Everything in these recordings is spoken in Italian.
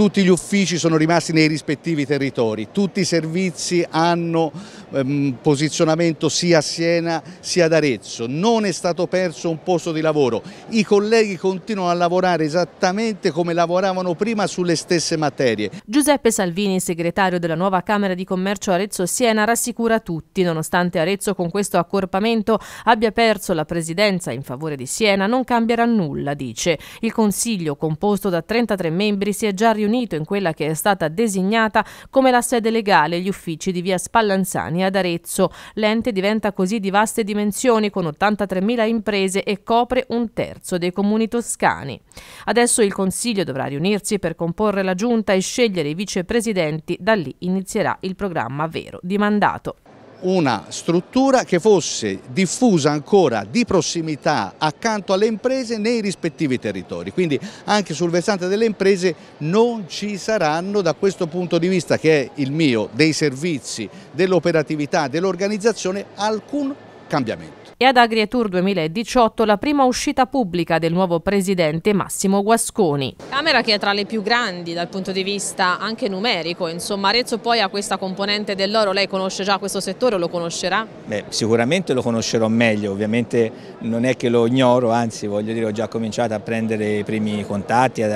tutti gli uffici sono rimasti nei rispettivi territori, tutti i servizi hanno ehm, posizionamento sia a Siena sia ad Arezzo, non è stato perso un posto di lavoro, i colleghi continuano a lavorare esattamente come lavoravano prima sulle stesse materie. Giuseppe Salvini, segretario della nuova Camera di Commercio Arezzo-Siena, rassicura tutti, nonostante Arezzo con questo accorpamento abbia perso la presidenza in favore di Siena, non cambierà nulla, dice. Il Consiglio, composto da 33 membri, si è già riunito Unito in quella che è stata designata come la sede legale, gli uffici di via Spallanzani ad Arezzo. L'ente diventa così di vaste dimensioni con 83.000 imprese e copre un terzo dei comuni toscani. Adesso il Consiglio dovrà riunirsi per comporre la giunta e scegliere i vicepresidenti, da lì inizierà il programma vero di mandato una struttura che fosse diffusa ancora di prossimità accanto alle imprese nei rispettivi territori. Quindi anche sul versante delle imprese non ci saranno da questo punto di vista che è il mio, dei servizi, dell'operatività, dell'organizzazione, alcun cambiamento. E ad AgriTour 2018 la prima uscita pubblica del nuovo presidente Massimo Guasconi. Camera che è tra le più grandi dal punto di vista anche numerico, insomma Arezzo poi ha questa componente dell'oro, lei conosce già questo settore o lo conoscerà? Beh, sicuramente lo conoscerò meglio, ovviamente non è che lo ignoro, anzi voglio dire ho già cominciato a prendere i primi contatti, a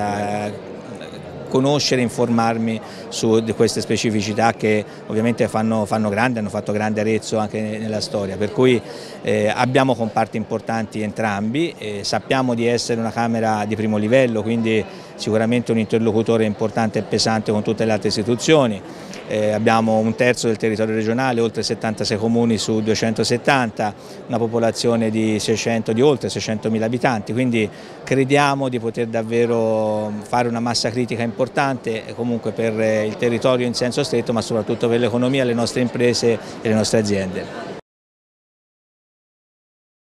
conoscere e informarmi su queste specificità che ovviamente fanno, fanno, grande, hanno fatto grande Arezzo anche nella storia, per cui eh, abbiamo comparti importanti entrambi, eh, sappiamo di essere una Camera di primo livello, quindi sicuramente un interlocutore importante e pesante con tutte le altre istituzioni. Eh, abbiamo un terzo del territorio regionale, oltre 76 comuni su 270, una popolazione di, 600, di oltre 600.000 abitanti, quindi crediamo di poter davvero fare una massa critica importante eh, comunque per eh, il territorio in senso stretto ma soprattutto per l'economia, le nostre imprese e le nostre aziende.